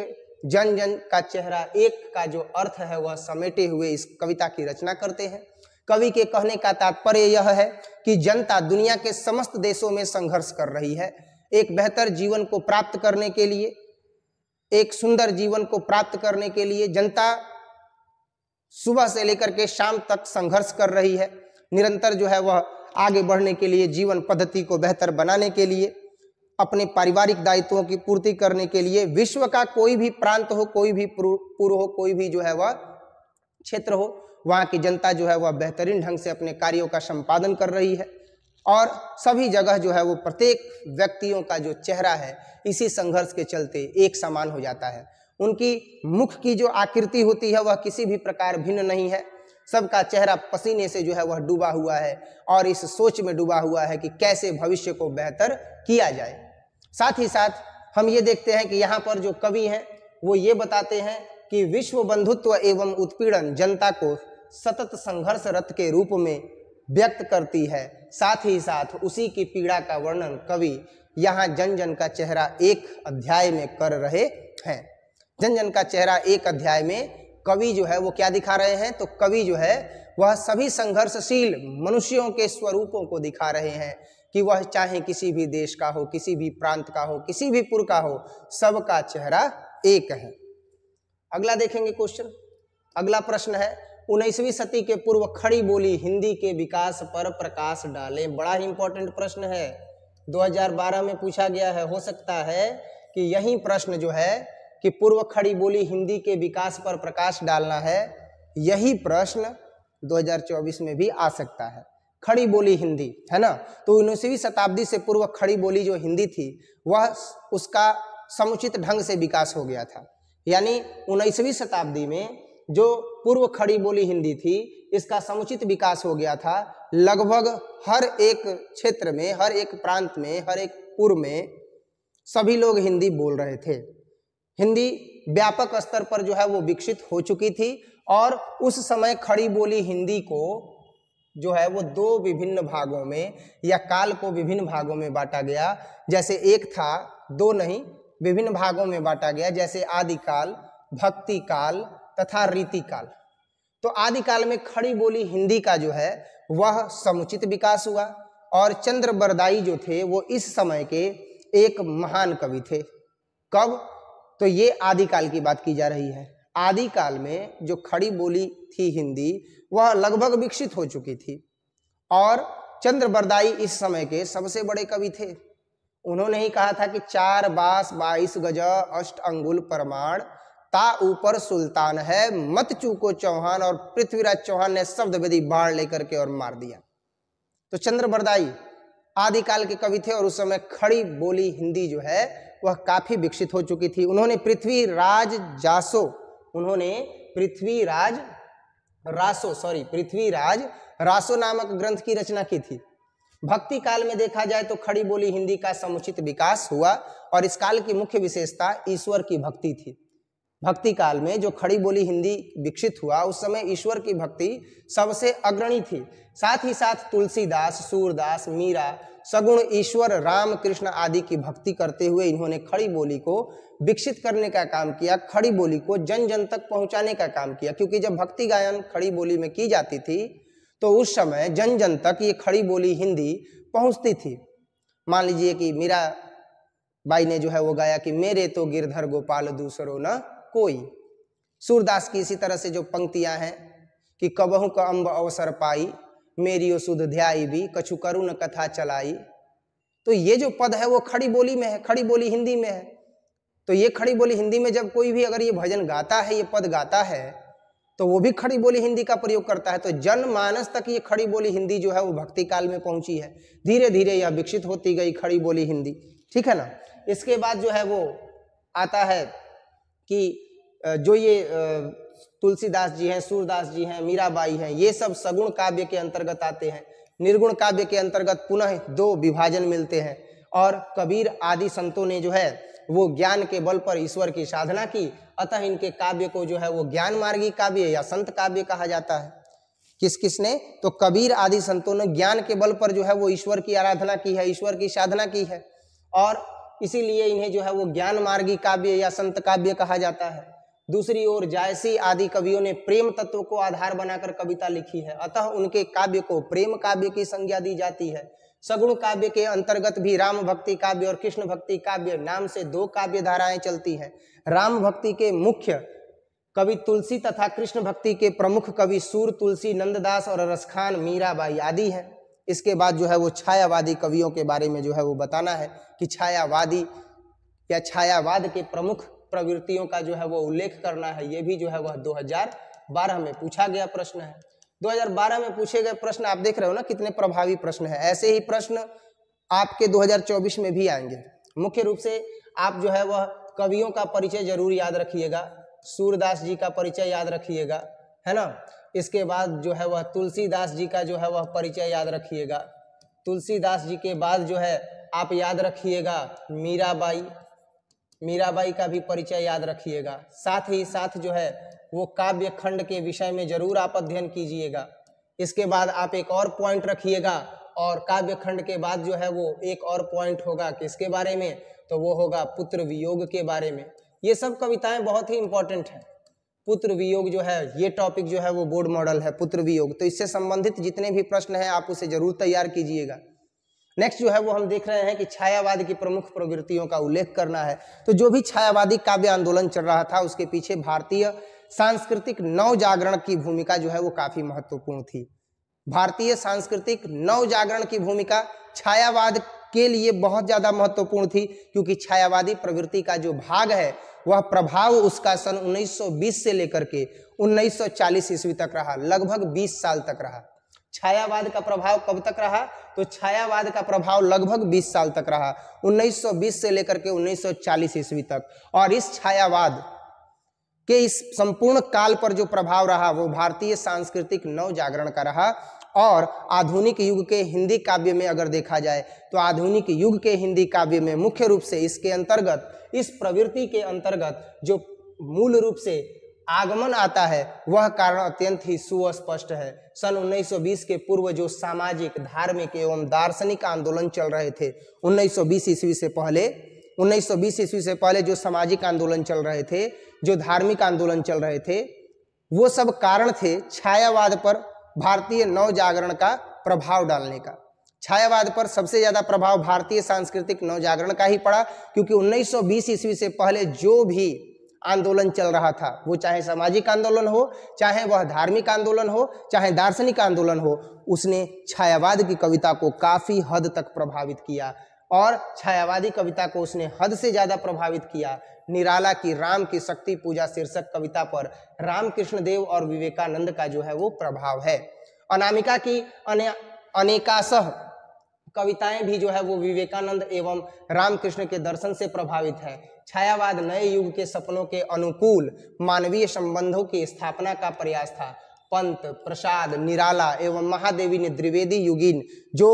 जन जन का चेहरा एक का जो अर्थ है वह समेटे हुए इस कविता की रचना करते हैं कवि के कहने का तात्पर्य यह है कि जनता दुनिया के समस्त देशों में संघर्ष कर रही है एक बेहतर जीवन को प्राप्त करने के लिए एक सुंदर जीवन को प्राप्त करने के लिए जनता सुबह से लेकर के शाम तक संघर्ष कर रही है निरंतर जो है वह आगे बढ़ने के लिए जीवन पद्धति को बेहतर बनाने के लिए अपने पारिवारिक दायित्वों की पूर्ति करने के लिए विश्व का कोई भी प्रांत हो कोई भी पूर्व हो कोई भी जो है वह क्षेत्र हो वहाँ की जनता जो है वह बेहतरीन ढंग से अपने कार्यों का संपादन कर रही है और सभी जगह जो है वो प्रत्येक व्यक्तियों का जो चेहरा है इसी संघर्ष के चलते एक समान हो जाता है उनकी मुख की जो आकृति होती है वह किसी भी प्रकार भिन्न नहीं है सबका चेहरा पसीने से जो है वह डूबा हुआ है और इस सोच में डूबा हुआ है कि कैसे भविष्य को बेहतर किया जाए साथ ही साथ हम ये देखते हैं कि यहाँ पर जो कवि हैं वो ये बताते हैं कि विश्व बंधुत्व एवं उत्पीड़न जनता को सतत संघर्षरत के रूप में व्यक्त करती है साथ ही साथ उसी की पीड़ा का वर्णन कवि यहाँ जन जन का चेहरा एक अध्याय में कर रहे हैं जन जन का चेहरा एक अध्याय में कवि जो है वो क्या दिखा रहे हैं तो कवि जो है वह सभी संघर्षशील मनुष्यों के स्वरूपों को दिखा रहे हैं कि वह चाहे किसी भी देश का हो किसी भी प्रांत का हो किसी भी पुर का हो सबका चेहरा एक है अगला देखेंगे क्वेश्चन अगला प्रश्न है उन्नीसवीं सती के पूर्व खड़ी बोली हिंदी के विकास पर प्रकाश डालें बड़ा ही इंपॉर्टेंट प्रश्न है 2012 में पूछा गया है हो सकता है कि यही प्रश्न जो है कि पूर्व खड़ी बोली हिंदी के विकास पर प्रकाश डालना है यही प्रश्न 2024 में भी आ सकता है खड़ी बोली हिंदी है ना तो उन्नीसवीं शताब्दी से पूर्व खड़ी बोली जो हिंदी थी वह उसका समुचित ढंग से विकास हो गया था यानी उन्नीसवीं शताब्दी में जो पूर्व खड़ी बोली हिंदी थी इसका समुचित विकास हो गया था लगभग हर एक क्षेत्र में हर एक प्रांत में हर एक पूर्व में सभी लोग हिंदी बोल रहे थे हिंदी व्यापक स्तर पर जो है वो विकसित हो चुकी थी और उस समय खड़ी बोली हिंदी को जो है वो दो विभिन्न भागों में या काल को विभिन्न भागों में बांटा गया जैसे एक था दो नहीं विभिन्न भागों में बांटा गया जैसे आदिकाल भक्ति काल तथा रीतिकाल तो आदिकाल में खड़ी बोली हिंदी का जो है वह समुचित विकास हुआ और चंद्र बरदाई जो थे वो इस समय के एक महान कवि थे कब तो ये आदिकाल की बात की जा रही है आदिकाल में जो खड़ी बोली थी हिंदी वह लगभग विकसित हो चुकी थी और चंद्र बरदाई इस समय के सबसे बड़े कवि थे उन्होंने ही कहा था कि चार बास बाईस गज अष्ट अंगुल प्रमाण ता ऊपर सुल्तान है मत चूको चौहान और पृथ्वीराज चौहान ने शब्द विधि बाढ़ लेकर के और मार दिया तो चंद्र बरदाई आदिकाल के कवि थे और उस समय खड़ी बोली हिंदी जो है वह काफी विकसित हो चुकी थी उन्होंने पृथ्वीराज जासो उन्होंने पृथ्वीराज रासो सॉरी पृथ्वीराज रासो नामक ग्रंथ की रचना की थी भक्ति काल में देखा जाए तो खड़ी बोली हिंदी का समुचित विकास हुआ और इस काल की मुख्य विशेषता ईश्वर की भक्ति थी भक्ति काल में जो खड़ी बोली हिंदी विकसित हुआ उस समय ईश्वर की भक्ति सबसे अग्रणी थी साथ ही साथ तुलसीदास सूरदास मीरा सगुण ईश्वर राम कृष्ण आदि की भक्ति करते हुए इन्होंने खड़ी बोली को विकसित करने का काम किया खड़ी बोली को जन जन तक पहुंचाने का काम किया क्योंकि जब भक्ति गायन खड़ी बोली में की जाती थी तो उस समय जन जन तक ये खड़ी बोली हिंदी पहुंचती थी मान लीजिए कि मीरा बाई ने जो है वो गाया कि मेरे तो गिरधर गोपाल दूसरो न कोई सूरदास की इसी तरह से जो पंक्तियां हैं कि कबहू का अम्ब अवसर पाई मेरी ओ सुध ध्याई भी कछु करुण कथा चलाई तो ये जो पद है वो खड़ी बोली में है खड़ी बोली हिंदी में है तो ये खड़ी बोली हिंदी में जब कोई भी अगर ये भजन गाता है ये पद गाता है तो वो भी खड़ी बोली हिंदी का प्रयोग करता है तो जनमानस तक ये खड़ी बोली हिंदी जो है वो भक्ति काल में पहुंची है धीरे धीरे यह विकसित होती गई खड़ी बोली हिंदी ठीक है ना इसके बाद जो है वो आता है कि जो ये तुलसीदास जी हैं सूरदास जी हैं मीराबाई हैं ये सब सगुण काव्य के अंतर्गत आते हैं निर्गुण काव्य के अंतर्गत पुनः दो विभाजन मिलते हैं और कबीर आदि संतों ने जो है वो ज्ञान के बल पर ईश्वर की साधना की अतः इनके काव्य को जो है वो ज्ञान मार्गी काव्य या संत काव्य कहा जाता है किस किसने तो कबीर आदि संतों ने ज्ञान के बल पर जो है वो ईश्वर की आराधना की है ईश्वर की साधना की है और इसीलिए इन्हें जो है वो ज्ञान मार्गी काव्य या संत काव्य कहा जाता है दूसरी ओर जायसी आदि कवियों ने प्रेम तत्व को आधार बनाकर कविता लिखी है अतः उनके काव्य को प्रेम काव्य की संज्ञा दी जाती है सगुण काव्य के अंतर्गत भी राम भक्ति काव्य और कृष्ण भक्ति काव्य नाम से दो काव्य धाराएं चलती हैं राम भक्ति के मुख्य कवि तुलसी तथा कृष्ण भक्ति के प्रमुख कवि सूर तुलसी नंददास और रसखान मीराबाई आदि हैं इसके बाद जो है वो छायावादी कवियों के बारे में जो है वो बताना है कि छायावादी या छायावाद के प्रमुख प्रवृत्तियों का जो है वो उल्लेख करना है ये भी जो है वह 2012 में पूछा गया प्रश्न है 2012 में पूछे गए प्रश्न आप देख रहे हो ना कितने प्रभावी प्रश्न है ऐसे ही प्रश्न आपके 2024 में भी आएंगे मुख्य रूप से आप जो है वह कवियों का परिचय जरूर याद रखिएगा सूरदास जी का परिचय याद रखिएगा है ना इसके बाद जो है वह तुलसीदास जी का जो है वह परिचय याद रखिएगा तुलसीदास जी के बाद जो है आप याद रखिएगा मीराबाई मीराबाई का भी परिचय याद रखिएगा साथ ही साथ जो है वो काव्य खंड के विषय में जरूर आप अध्ययन कीजिएगा इसके बाद आप एक और पॉइंट रखिएगा और काव्य खंड के बाद जो है वो एक और पॉइंट होगा किसके बारे में तो वो होगा पुत्र वियोग के बारे में ये सब कविताएं बहुत ही इंपॉर्टेंट हैं पुत्र वियोग जो है ये टॉपिक जो है वो बोर्ड मॉडल है पुत्र वियोग तो इससे संबंधित जितने भी प्रश्न हैं आप उसे जरूर तैयार कीजिएगा नेक्स्ट जो है वो हम देख रहे हैं कि छायावाद की प्रमुख प्रवृत्तियों का उल्लेख करना है तो जो भी छायावादी काव्य आंदोलन चल रहा था उसके पीछे भारतीय सांस्कृतिक नव जागरण की भूमिका जो है वो काफी महत्वपूर्ण थी भारतीय सांस्कृतिक नव जागरण की भूमिका छायावाद के लिए बहुत ज़्यादा महत्वपूर्ण थी क्योंकि छायावादी प्रवृत्ति का जो भाग है वह प्रभाव उसका सन 1920 से लेकर के 1940 ईस्वी तक रहा लगभग 20 साल तक रहा छायावाद का प्रभाव कब तक रहा तो छायावाद का प्रभाव लगभग 20 साल तक रहा 1920 से लेकर के 1940 ईस्वी तक और इस छायावाद के इस संपूर्ण काल पर जो प्रभाव रहा वो भारतीय सांस्कृतिक नव जागरण का रहा और आधुनिक युग के हिंदी काव्य में अगर देखा जाए तो आधुनिक युग के हिंदी काव्य में मुख्य रूप से इसके अंतर्गत इस प्रवृत्ति के अंतर्गत जो मूल रूप से आगमन आता है वह कारण अत्यंत ही सुस्पष्ट है सन 1920 के पूर्व जो सामाजिक धार्मिक एवं दार्शनिक आंदोलन चल रहे थे 1920 ईस्वी से पहले 1920 ईस्वी से पहले जो सामाजिक आंदोलन चल रहे थे जो धार्मिक आंदोलन चल रहे थे वो सब कारण थे छायावाद पर भारतीय नव जागरण का प्रभाव डालने का छायावाद पर सबसे ज्यादा प्रभाव भारतीय सांस्कृतिक नव जागरण का ही पड़ा क्योंकि 1920 ईस्वी से पहले जो भी आंदोलन चल रहा था वो चाहे सामाजिक आंदोलन हो चाहे वह धार्मिक आंदोलन हो चाहे दार्शनिक आंदोलन हो उसने छायावाद की कविता को काफी हद तक प्रभावित किया और छायावादी कविता को उसने हद से ज्यादा प्रभावित किया निराला की राम की शक्ति पूजा शीर्षक कविता पर रामकृष्ण देव और विवेकानंद का जो है वो प्रभाव है अनामिका की अने, अनेकाश कविताएं भी जो है वो विवेकानंद एवं रामकृष्ण के दर्शन से प्रभावित है छायावाद नए युग के सपनों के अनुकूल मानवीय संबंधों की स्थापना का प्रयास था पंत प्रसाद निराला एवं महादेवी ने द्विवेदी युगीन जो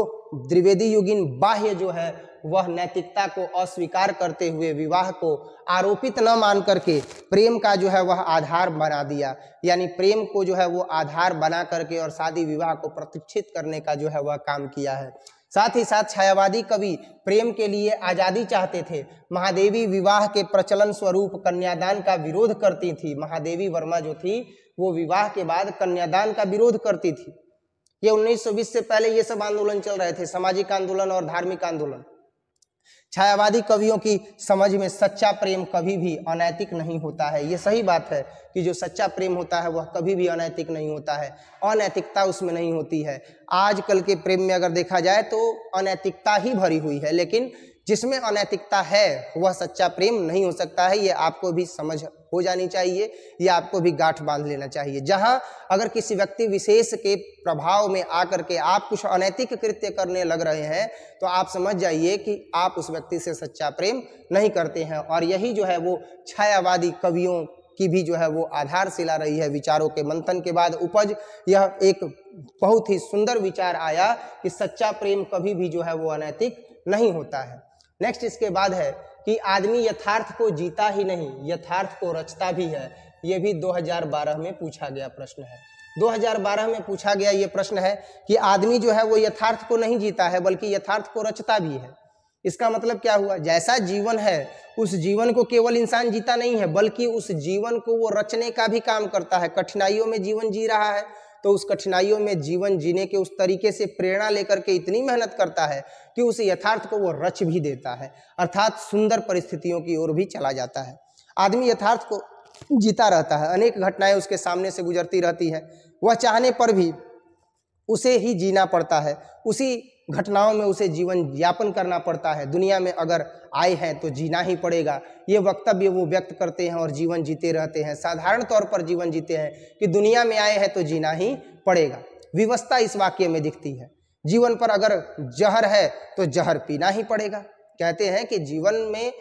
द्विवेदी युगीन बाह्य जो है वह नैतिकता को अस्वीकार करते हुए विवाह को आरोपित न मान करके प्रेम का जो है वह आधार बना दिया यानी प्रेम को जो है वो आधार बना करके और शादी विवाह को प्रतिष्ठित करने का जो है वह काम किया है साथ ही साथ छायावादी कवि प्रेम के लिए आज़ादी चाहते थे महादेवी विवाह के प्रचलन स्वरूप कन्यादान का विरोध करती थी महादेवी वर्मा जो थी वो विवाह के बाद कन्यादान का विरोध करती थी ये 1920 से पहले ये सब आंदोलन चल रहे थे सामाजिक आंदोलन और धार्मिक आंदोलन छायावादी कवियों की समझ में सच्चा प्रेम कभी भी अनैतिक नहीं होता है ये सही बात है कि जो सच्चा प्रेम होता है वह कभी भी अनैतिक नहीं होता है अनैतिकता उसमें नहीं होती है आजकल के प्रेम में अगर देखा जाए तो अनैतिकता ही भरी हुई है लेकिन जिसमें अनैतिकता है वह सच्चा प्रेम नहीं हो सकता है ये आपको भी समझ हो जानी चाहिए ये आपको भी गांठ बांध लेना चाहिए जहां अगर किसी व्यक्ति विशेष के प्रभाव में आकर के आप कुछ अनैतिक कृत्य करने लग रहे हैं तो आप समझ जाइए कि आप उस व्यक्ति से सच्चा प्रेम नहीं करते हैं और यही जो है वो छायावादी कवियों की भी जो है वो आधारशिला रही है विचारों के मंथन के बाद उपज यह एक बहुत ही सुंदर विचार आया कि सच्चा प्रेम कभी भी जो है वो अनैतिक नहीं होता है नेक्स्ट इसके बाद है कि आदमी यथार्थ को जीता ही नहीं यथार्थ को रचता भी है ये भी 2012 में पूछा गया प्रश्न है 2012 में पूछा गया ये प्रश्न है कि आदमी जो है वो यथार्थ को नहीं जीता है बल्कि यथार्थ को रचता भी है इसका मतलब क्या हुआ जैसा जीवन है उस जीवन को केवल इंसान जीता नहीं है बल्कि उस जीवन को वो रचने का भी काम करता है कठिनाइयों में जीवन जी रहा है तो उस कठिनाइयों में जीवन जीने के उस तरीके से प्रेरणा लेकर के इतनी मेहनत करता है कि उस यथार्थ को वो रच भी देता है अर्थात सुंदर परिस्थितियों की ओर भी चला जाता है आदमी यथार्थ को जीता रहता है अनेक घटनाएं उसके सामने से गुजरती रहती है वह चाहने पर भी उसे ही जीना पड़ता है उसी घटनाओं में उसे जीवन यापन करना पड़ता है दुनिया में अगर आए हैं तो जीना ही पड़ेगा ये वक्तव्य वो व्यक्त करते हैं और जीवन जीते रहते हैं साधारण तौर पर जीवन जीते हैं कि दुनिया में आए हैं तो जीना ही पड़ेगा विवस्था इस वाक्य में दिखती है जीवन पर अगर जहर है तो जहर पीना ही पड़ेगा कहते हैं कि जीवन में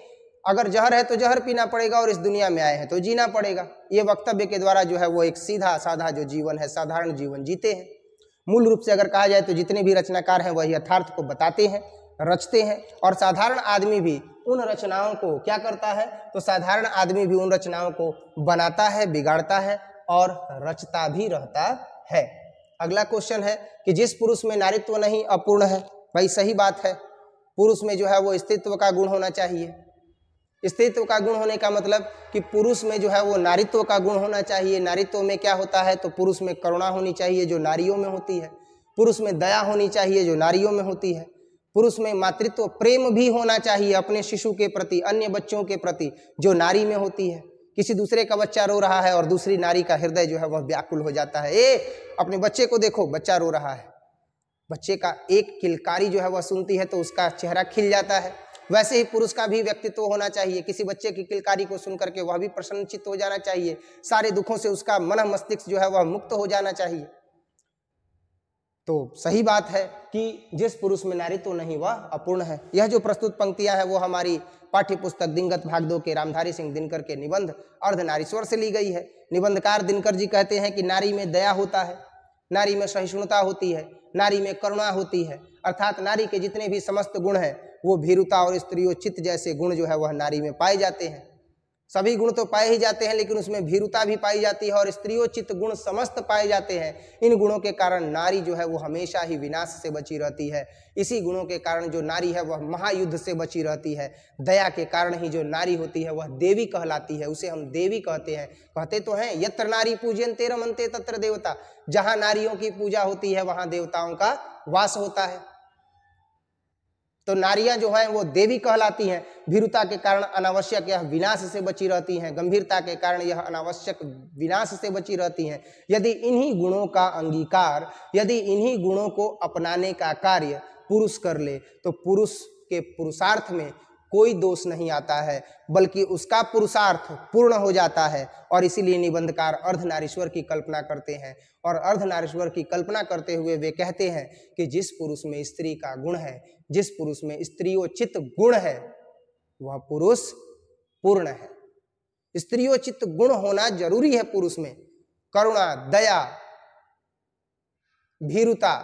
अगर जहर है तो जहर पीना पड़ेगा और इस दुनिया में आए हैं तो जीना पड़ेगा ये वक्तव्य के द्वारा जो है वो एक सीधा साधा जो जीवन है साधारण जीवन जीते हैं मूल रूप से अगर कहा जाए तो जितने भी रचनाकार हैं वह यथार्थ को बताते हैं रचते हैं और साधारण आदमी भी उन रचनाओं को क्या करता है तो साधारण आदमी भी उन रचनाओं को बनाता है बिगाड़ता है और रचता भी रहता है अगला क्वेश्चन है कि जिस पुरुष में नारित्व नहीं अपूर्ण है भाई सही बात है पुरुष में जो है वो स्त्रित्व का गुण होना चाहिए स्त्रित्व का गुण होने का मतलब कि पुरुष में जो है वो नारित्व का गुण होना चाहिए नारित्व में क्या होता है तो पुरुष में करुणा होनी चाहिए जो नारियों में होती है पुरुष में दया होनी चाहिए जो नारियों में होती है पुरुष में मातृत्व प्रेम भी होना चाहिए अपने शिशु के प्रति अन्य बच्चों के प्रति जो नारी में होती है किसी दूसरे का बच्चा रो रहा है और दूसरी नारी का हृदय जो है वह व्याकुल हो जाता है ए अपने बच्चे को देखो बच्चा रो रहा है बच्चे का एक किलकारी जो है वह सुनती है तो उसका चेहरा खिल जाता है वैसे ही पुरुष का भी व्यक्तित्व होना चाहिए किसी बच्चे की किलकारी को सुन करके वह भी प्रसन्नचित हो जाना चाहिए सारे दुखों से उसका मन मस्तिष्क जो है वह मुक्त हो जाना चाहिए तो सही बात है कि जिस पुरुष में नारी तो नहीं वह अपूर्ण है यह जो प्रस्तुत पंक्तियां हैं वो हमारी पाठ्य पुस्तक दिंगत भाग दो के रामधारी सिंह दिनकर के निबंध अर्धनारीश्वर से ली गई है निबंधकार दिनकर जी कहते हैं कि नारी में दया होता है नारी में सहिष्णुता होती है नारी में करुणा होती है अर्थात नारी के जितने भी समस्त गुण हैं वो भीरुता और स्त्रियोचित जैसे गुण जो है वह नारी में पाए जाते हैं सभी गुण तो पाए ही जाते हैं लेकिन उसमें भीरुता भी पाई जाती है और स्त्रियोचित गुण समस्त पाए जाते हैं इन गुणों के कारण नारी जो है वो हमेशा ही विनाश से बची रहती है इसी गुणों के कारण जो नारी है वह महायुद्ध से बची रहती है दया के कारण ही जो नारी होती है वह देवी कहलाती है उसे हम देवी कहते हैं कहते तो हैं यत्र नारी पूजन तेरह मनते तत्र देवता जहाँ नारियों की पूजा होती है वहाँ देवताओं का वास होता है तो नारियां जो हैं वो देवी कहलाती हैं भीरुता के कारण अनावश्यक यह विनाश से बची रहती हैं गंभीरता के कारण यह अनावश्यक विनाश से बची रहती हैं यदि इन्हीं गुणों का अंगीकार यदि इन्हीं गुणों को अपनाने का कार्य पुरुष कर ले तो पुरुष के पुरुषार्थ में कोई दोष नहीं आता है बल्कि उसका पुरुषार्थ पूर्ण हो जाता है और इसीलिए निबंधकार अर्धनारीश्वर की कल्पना करते हैं और अर्धनारीश्वर की कल्पना करते हुए वे कहते हैं कि जिस पुरुष में स्त्री का गुण है जिस पुरुष में स्त्रियोचित गुण है वह पुरुष पूर्ण है स्त्रियोचित गुण होना जरूरी है पुरुष में करुणा दया भीरुता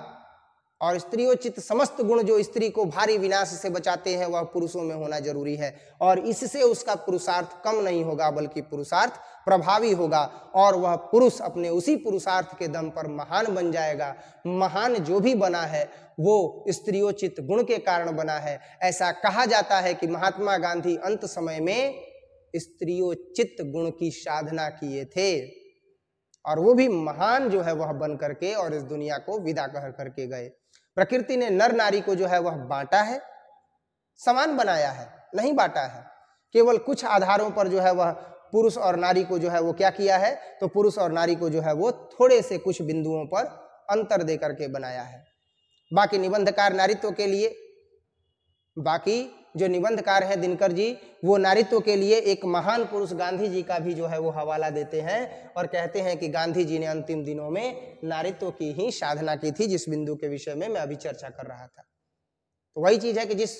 और स्त्रियोचित समस्त गुण जो स्त्री को भारी विनाश से बचाते हैं वह पुरुषों में होना जरूरी है और इससे उसका पुरुषार्थ कम नहीं होगा बल्कि पुरुषार्थ प्रभावी होगा और वह पुरुष अपने उसी पुरुषार्थ के दम पर महान बन जाएगा महान जो भी बना है वो स्त्रियोचित गुण के कारण बना है ऐसा कहा जाता है कि महात्मा गांधी अंत समय में स्त्रियोचित गुण की साधना किए थे और वो भी महान जो है वह बन करके और इस दुनिया को विदा कर करके गए प्रकृति ने नर नारी को जो है वह बांटा है समान बनाया है नहीं बांटा है केवल कुछ आधारों पर जो है वह पुरुष और नारी को जो है वो क्या किया है तो पुरुष और नारी को जो है वो थोड़े से कुछ बिंदुओं पर अंतर दे करके बनाया है बाकी निबंधकार नारित्व के लिए बाकी जो निबंधकार है दिनकर जी वो नारित्व के लिए एक महान पुरुष गांधी जी का भी जो है वो हवाला देते हैं और कहते हैं कि गांधी जी ने अंतिम दिनों में नारित्व की ही साधना की थी जिस बिंदु के विषय में मैं अभी चर्चा कर रहा था तो वही चीज़ है कि जिस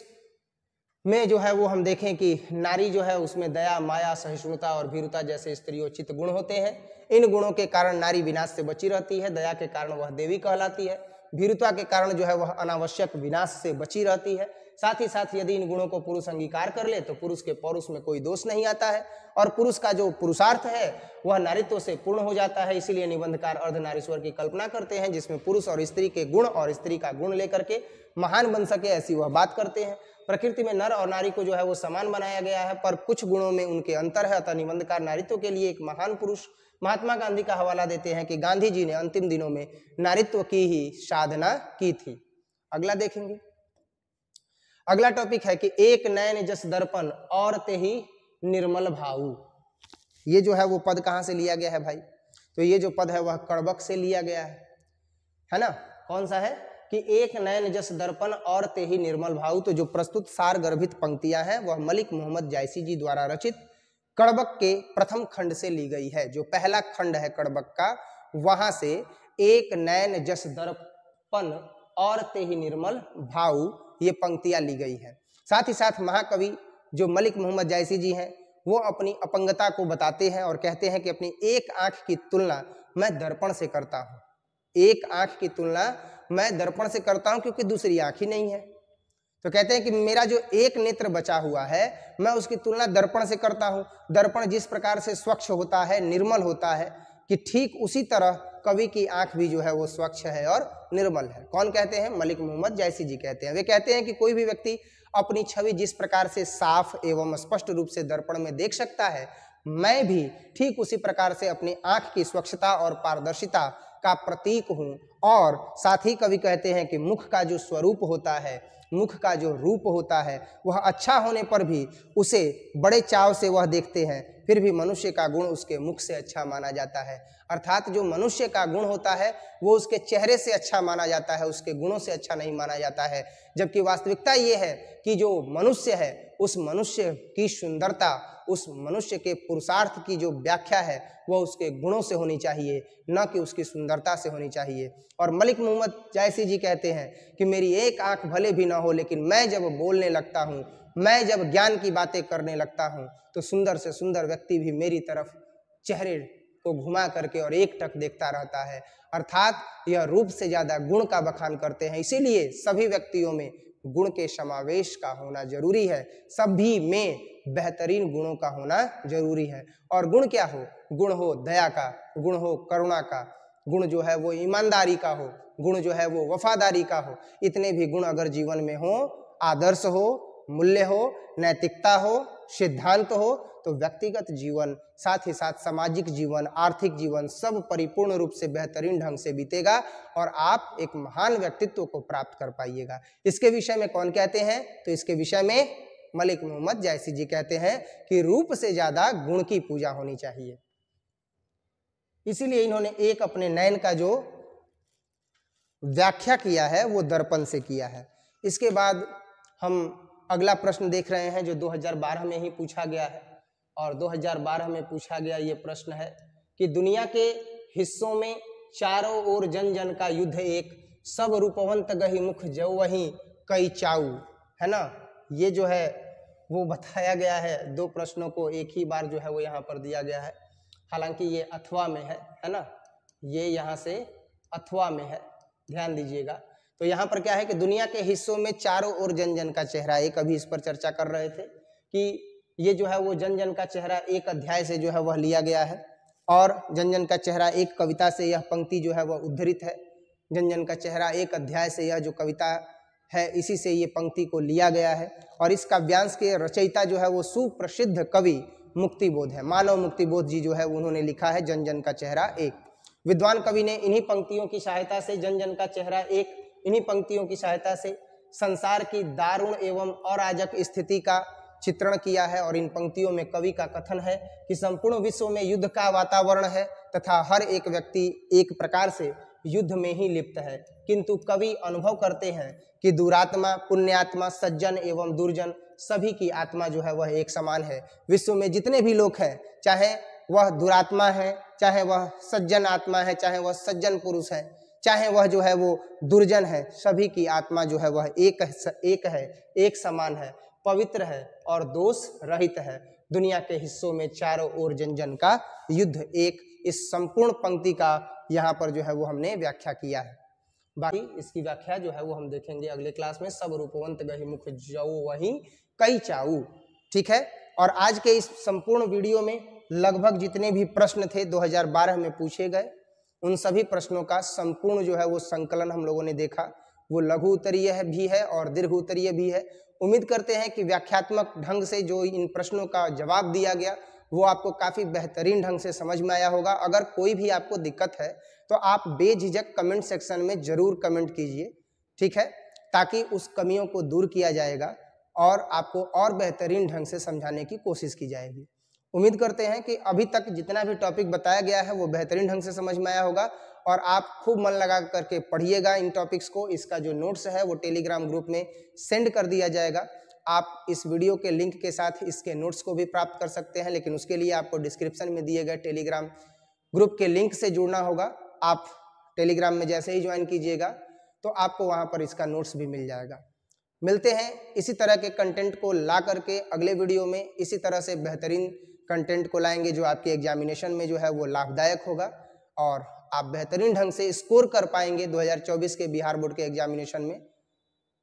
में जो है वो हम देखें कि नारी जो है उसमें दया माया सहिष्णुता और भीरुता जैसे स्त्रियोचित गुण होते हैं इन गुणों के कारण नारी विनाश से बची रहती है दया के कारण वह देवी कहलाती है भीरुता के कारण जो है वह अनावश्यक विनाश से बची रहती है साथ ही साथ यदि इन गुणों को पुरुष अंगीकार कर ले तो पुरुष के पौरुष में कोई दोष नहीं आता है और पुरुष का जो पुरुषार्थ है वह नारित्व से पूर्ण हो जाता है इसीलिए निबंधकार अर्ध नारेश्वर की कल्पना करते हैं जिसमें पुरुष और स्त्री के गुण और स्त्री का गुण लेकर के महान बन सके ऐसी वह बात करते हैं प्रकृति में नर और नारी को जो है वो समान बनाया गया है पर कुछ गुणों में उनके अंतर है अतः निबंधकार नारित्व के लिए एक महान पुरुष महात्मा गांधी का हवाला देते हैं कि गांधी जी ने अंतिम दिनों में नारित्व की ही साधना की थी अगला देखेंगे अगला टॉपिक है कि एक नयन जस दर्पण और ते ही निर्मल भाऊ ये जो है वो पद कहाँ से लिया गया है भाई तो ये जो पद है वह कड़बक से लिया गया है है ना कौन सा है कि एक नयन जस दर्पण और ते ही निर्मल भाव तो जो प्रस्तुत सार गर्भित पंक्तियां हैं वह मलिक मोहम्मद जायसी जी द्वारा रचित कड़बक के प्रथम खंड से ली गई है जो पहला खंड है कड़बक का वहां से एक नयन जस दर्पण और ते ही निर्मल भाव ये पंक्तियाँ ली गई हैं साथ ही साथ महाकवि जो मलिक मोहम्मद जायसी जी हैं वो अपनी अपंगता को बताते हैं और कहते हैं कि अपनी एक आँख की तुलना मैं दर्पण से करता हूँ एक आँख की तुलना मैं दर्पण से करता हूँ क्योंकि दूसरी आँख ही नहीं है तो कहते हैं कि मेरा जो एक नेत्र बचा हुआ है मैं उसकी तुलना दर्पण से करता हूँ दर्पण जिस प्रकार से स्वच्छ होता है निर्मल होता है कि ठीक उसी तरह कवि की आंख भी जो है वो स्वच्छ है और निर्मल है कौन कहते हैं मलिक मोहम्मद जैसी जी कहते हैं वे कहते हैं कि कोई भी व्यक्ति अपनी छवि जिस प्रकार से साफ एवं स्पष्ट रूप से दर्पण में देख सकता है मैं भी ठीक उसी प्रकार से अपनी आंख की स्वच्छता और पारदर्शिता का प्रतीक हूँ और साथ ही कवि कहते हैं कि मुख का जो स्वरूप होता है मुख का जो रूप होता है वह अच्छा होने पर भी उसे बड़े चाव से वह देखते हैं फिर भी मनुष्य का गुण उसके मुख से अच्छा माना जाता है अर्थात जो मनुष्य का गुण होता है वो उसके चेहरे से अच्छा माना जाता है उसके गुणों से अच्छा नहीं माना जाता है जबकि वास्तविकता ये है कि जो मनुष्य है उस मनुष्य की सुंदरता उस मनुष्य के पुरुषार्थ की जो व्याख्या है वह उसके गुणों से होनी चाहिए न कि उसकी सुंदरता से होनी चाहिए और मलिक मोहम्मद जायसी जी कहते हैं कि मेरी एक आंख भले भी ना हो लेकिन मैं जब बोलने लगता हूँ मैं जब ज्ञान की बातें करने लगता हूँ तो सुंदर से सुंदर व्यक्ति भी मेरी तरफ चेहरे को घुमा करके और एक टक देखता रहता है अर्थात यह रूप से ज़्यादा गुण का बखान करते हैं इसीलिए सभी व्यक्तियों में गुण के समावेश का होना जरूरी है सभी में बेहतरीन गुणों का होना जरूरी है और गुण क्या हो गुण हो दया का गुण हो करुणा का गुण जो है वो ईमानदारी का हो गुण जो है वो वफादारी का हो इतने भी गुण अगर जीवन में हो आदर्श हो मूल्य हो नैतिकता हो सिद्धांत हो तो व्यक्तिगत जीवन साथ ही साथ सामाजिक जीवन आर्थिक जीवन सब परिपूर्ण रूप से बेहतरीन ढंग से बीतेगा और आप एक महान व्यक्तित्व को प्राप्त कर पाइएगा इसके विषय में कौन कहते हैं तो इसके विषय में मलिक मोहम्मद जैसी जी कहते हैं कि रूप से ज्यादा गुण की पूजा होनी चाहिए इसीलिए इन्होंने एक अपने नयन का जो व्याख्या किया है वो दर्पण से किया है इसके बाद हम अगला प्रश्न देख रहे हैं जो 2012 में ही पूछा गया है और 2012 में पूछा गया ये प्रश्न है कि दुनिया के हिस्सों में चारों ओर जन जन का युद्ध एक सब रूपवंत गही मुख जव वही कई चाऊ है ना ये जो है वो बताया गया है दो प्रश्नों को एक ही बार जो है वो यहाँ पर दिया गया है हालांकि ये अथवा में है है ना ये यहाँ से अथवा में है ध्यान दीजिएगा तो यहाँ पर क्या है कि दुनिया के हिस्सों में चारों ओर जन जन का चेहरा एक अभी इस पर चर्चा कर रहे थे कि ये जो है वो जन जन का चेहरा एक अध्याय से जो है वह लिया गया है और जन जन का चेहरा एक कविता से यह पंक्ति जो है वह उद्धृत है जन जन का चेहरा एक अध्याय से यह जो कविता है इसी से ये पंक्ति को लिया गया है और इस काव्यांश के रचयिता जो है वो सुप्रसिद्ध कवि मुक्तिबोध है मानव मुक्तिबोध जी जो है उन्होंने लिखा है जन जन का चेहरा एक विद्वान कवि ने इन्हीं पंक्तियों की सहायता से जन जन का चेहरा एक इन्हीं पंक्तियों की सहायता से संसार की दारुण एवं अराजक स्थिति का चित्रण किया है और इन पंक्तियों में कवि का कथन है कि संपूर्ण विश्व में युद्ध का वातावरण है तथा हर एक व्यक्ति एक प्रकार से युद्ध में ही लिप्त है किंतु कवि अनुभव करते हैं कि दुरात्मा पुण्यात्मा सज्जन एवं दुर्जन सभी की आत्मा जो है वह एक समान है विश्व में जितने भी लोग हैं चाहे वह दुरात्मा है चाहे वह सज्जन आत्मा है चाहे वह सज्जन पुरुष है चाहे वह जो है वो दुर्जन है सभी की आत्मा जो है वह एक एक है एक समान है पवित्र है और दोष रहित है दुनिया के हिस्सों में चारों ओर जन जन का युद्ध एक इस संपूर्ण पंक्ति का यहाँ पर जो है वो हमने व्याख्या किया है बाकी इसकी व्याख्या जो है वो हम देखेंगे अगले क्लास में सब रूपवंत गही मुख जाऊ वही कई चाऊ ठीक है और आज के इस संपूर्ण वीडियो में लगभग जितने भी प्रश्न थे 2012 में पूछे गए उन सभी प्रश्नों का संपूर्ण जो है वो संकलन हम लोगों ने देखा वो लघु उत्तरीय भी है और दीर्घ उत्तरीय भी है उम्मीद करते हैं कि व्याख्यात्मक ढंग से जो इन प्रश्नों का जवाब दिया गया वो आपको काफ़ी बेहतरीन ढंग से समझ में आया होगा अगर कोई भी आपको दिक्कत है तो आप बेझिझक कमेंट सेक्शन में ज़रूर कमेंट कीजिए ठीक है ताकि उस कमियों को दूर किया जाएगा और आपको और बेहतरीन ढंग से समझाने की कोशिश की जाएगी उम्मीद करते हैं कि अभी तक जितना भी टॉपिक बताया गया है वो बेहतरीन ढंग से समझ में आया होगा और आप खूब मन लगा करके पढ़िएगा इन टॉपिक्स को इसका जो नोट्स है वो टेलीग्राम ग्रुप में सेंड कर दिया जाएगा आप इस वीडियो के लिंक के साथ इसके नोट्स को भी प्राप्त कर सकते हैं लेकिन उसके लिए आपको डिस्क्रिप्शन में दिए गए टेलीग्राम ग्रुप के लिंक से जुड़ना होगा आप टेलीग्राम में जैसे ही ज्वाइन कीजिएगा तो आपको वहाँ पर इसका नोट्स भी मिल जाएगा मिलते हैं इसी तरह के कंटेंट को ला करके अगले वीडियो में इसी तरह से बेहतरीन कंटेंट को लाएंगे जो आपके एग्जामिनेशन में जो है वो लाभदायक होगा और आप बेहतरीन ढंग से स्कोर कर पाएंगे 2024 के बिहार बोर्ड के एग्जामिनेशन में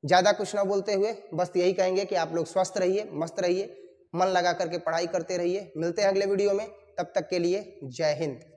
ज़्यादा कुछ ना बोलते हुए बस यही कहेंगे कि आप लोग स्वस्थ रहिए मस्त रहिए मन लगा करके पढ़ाई करते रहिए मिलते हैं अगले वीडियो में तब तक के लिए जय हिंद